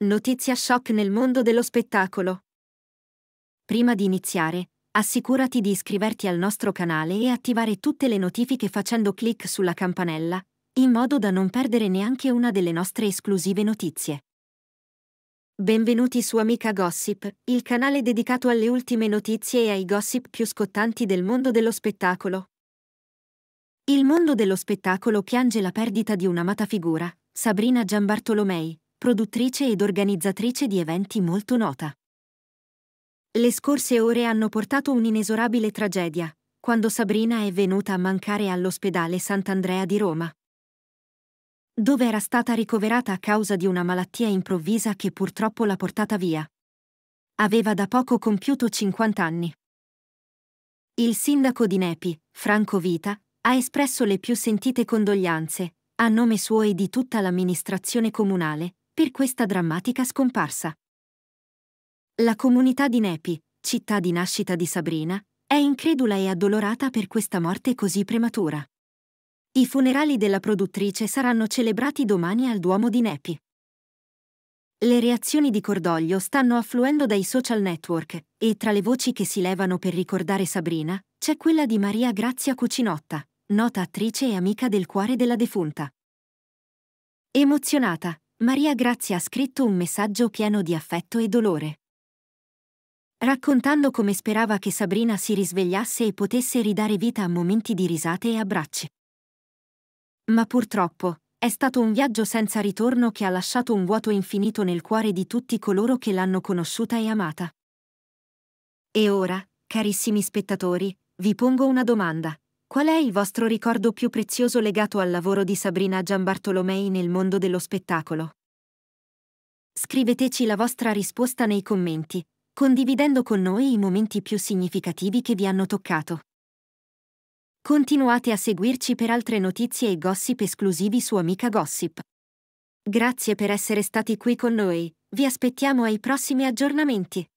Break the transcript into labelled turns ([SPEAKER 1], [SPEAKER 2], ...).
[SPEAKER 1] Notizia shock nel mondo dello spettacolo. Prima di iniziare, assicurati di iscriverti al nostro canale e attivare tutte le notifiche facendo clic sulla campanella, in modo da non perdere neanche una delle nostre esclusive notizie. Benvenuti su Amica Gossip, il canale dedicato alle ultime notizie e ai gossip più scottanti del mondo dello spettacolo. Il mondo dello spettacolo piange la perdita di un'amata figura, Sabrina Gianbartolomei, produttrice ed organizzatrice di eventi molto nota. Le scorse ore hanno portato un'inesorabile tragedia, quando Sabrina è venuta a mancare all'ospedale Sant'Andrea di Roma, dove era stata ricoverata a causa di una malattia improvvisa che purtroppo l'ha portata via. Aveva da poco compiuto 50 anni. Il sindaco di Nepi, Franco Vita, ha espresso le più sentite condoglianze, a nome suo e di tutta l'amministrazione comunale, per questa drammatica scomparsa. La comunità di Nepi, città di nascita di Sabrina, è incredula e addolorata per questa morte così prematura. I funerali della produttrice saranno celebrati domani al Duomo di Nepi. Le reazioni di cordoglio stanno affluendo dai social network e tra le voci che si levano per ricordare Sabrina c'è quella di Maria Grazia Cucinotta, nota attrice e amica del cuore della defunta. Emozionata, Maria Grazia ha scritto un messaggio pieno di affetto e dolore. Raccontando come sperava che Sabrina si risvegliasse e potesse ridare vita a momenti di risate e abbracci. Ma purtroppo, è stato un viaggio senza ritorno che ha lasciato un vuoto infinito nel cuore di tutti coloro che l'hanno conosciuta e amata. E ora, carissimi spettatori, vi pongo una domanda. Qual è il vostro ricordo più prezioso legato al lavoro di Sabrina Giambartolomei nel mondo dello spettacolo? Scriveteci la vostra risposta nei commenti, condividendo con noi i momenti più significativi che vi hanno toccato. Continuate a seguirci per altre notizie e gossip esclusivi su Amica Gossip. Grazie per essere stati qui con noi, vi aspettiamo ai prossimi aggiornamenti.